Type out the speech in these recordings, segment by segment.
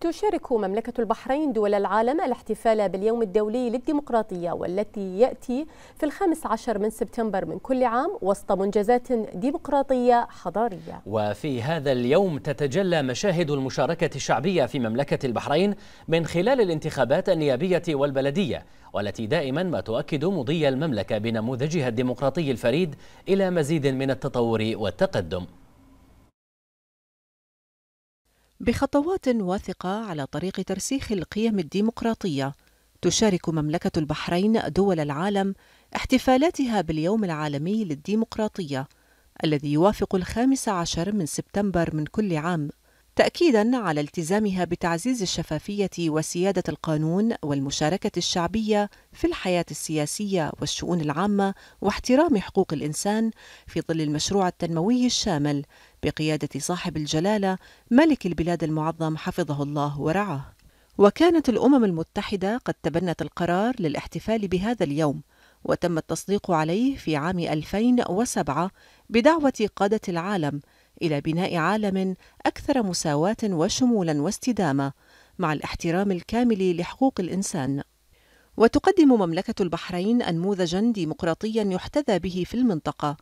تشارك مملكة البحرين دول العالم الاحتفال باليوم الدولي للديمقراطية والتي يأتي في الخامس عشر من سبتمبر من كل عام وسط منجزات ديمقراطية حضارية وفي هذا اليوم تتجلى مشاهد المشاركة الشعبية في مملكة البحرين من خلال الانتخابات النيابية والبلدية والتي دائما ما تؤكد مضي المملكة بنموذجها الديمقراطي الفريد إلى مزيد من التطور والتقدم بخطوات واثقة على طريق ترسيخ القيم الديمقراطية تشارك مملكة البحرين دول العالم احتفالاتها باليوم العالمي للديمقراطية الذي يوافق الخامس عشر من سبتمبر من كل عام تاكيدا على التزامها بتعزيز الشفافيه وسياده القانون والمشاركه الشعبيه في الحياه السياسيه والشؤون العامه واحترام حقوق الانسان في ظل المشروع التنموي الشامل بقياده صاحب الجلاله ملك البلاد المعظم حفظه الله ورعاه وكانت الامم المتحده قد تبنت القرار للاحتفال بهذا اليوم وتم التصديق عليه في عام 2007 بدعوه قاده العالم إلى بناء عالم أكثر مساواة وشمولا واستدامة مع الاحترام الكامل لحقوق الإنسان. وتقدم مملكة البحرين أنموذجا ديمقراطيا يحتذى به في المنطقة،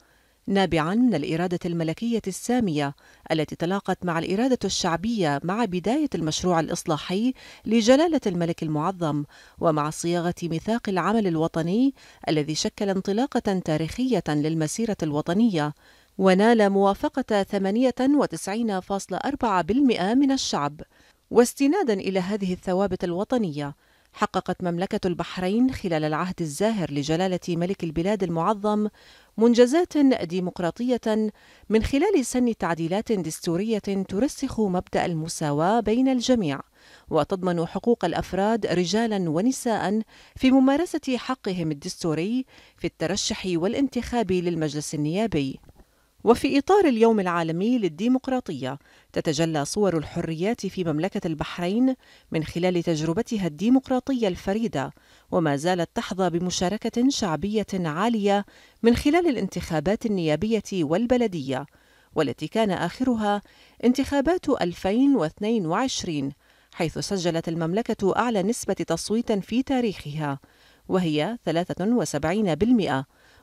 نابعا من الإرادة الملكية السامية التي تلاقت مع الإرادة الشعبية مع بداية المشروع الإصلاحي لجلالة الملك المعظم ومع صياغة ميثاق العمل الوطني الذي شكل انطلاقة تاريخية للمسيرة الوطنية ونال موافقة 98.4% من الشعب واستنادا إلى هذه الثوابت الوطنية حققت مملكة البحرين خلال العهد الزاهر لجلالة ملك البلاد المعظم منجزات ديمقراطية من خلال سن تعديلات دستورية ترسخ مبدأ المساواة بين الجميع وتضمن حقوق الافراد رجالا ونساء في ممارسه حقهم الدستوري في الترشح والانتخاب للمجلس النيابي وفي إطار اليوم العالمي للديمقراطية، تتجلى صور الحريات في مملكة البحرين من خلال تجربتها الديمقراطية الفريدة، وما زالت تحظى بمشاركة شعبية عالية من خلال الانتخابات النيابية والبلدية، والتي كان آخرها انتخابات 2022 حيث سجلت المملكة أعلى نسبة تصويت في تاريخها وهي 73%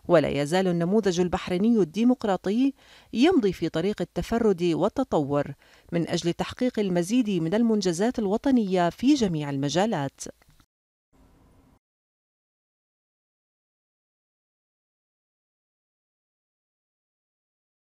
ولا يزال النموذج البحريني الديمقراطي يمضي في طريق التفرد والتطور من اجل تحقيق المزيد من المنجزات الوطنيه في جميع المجالات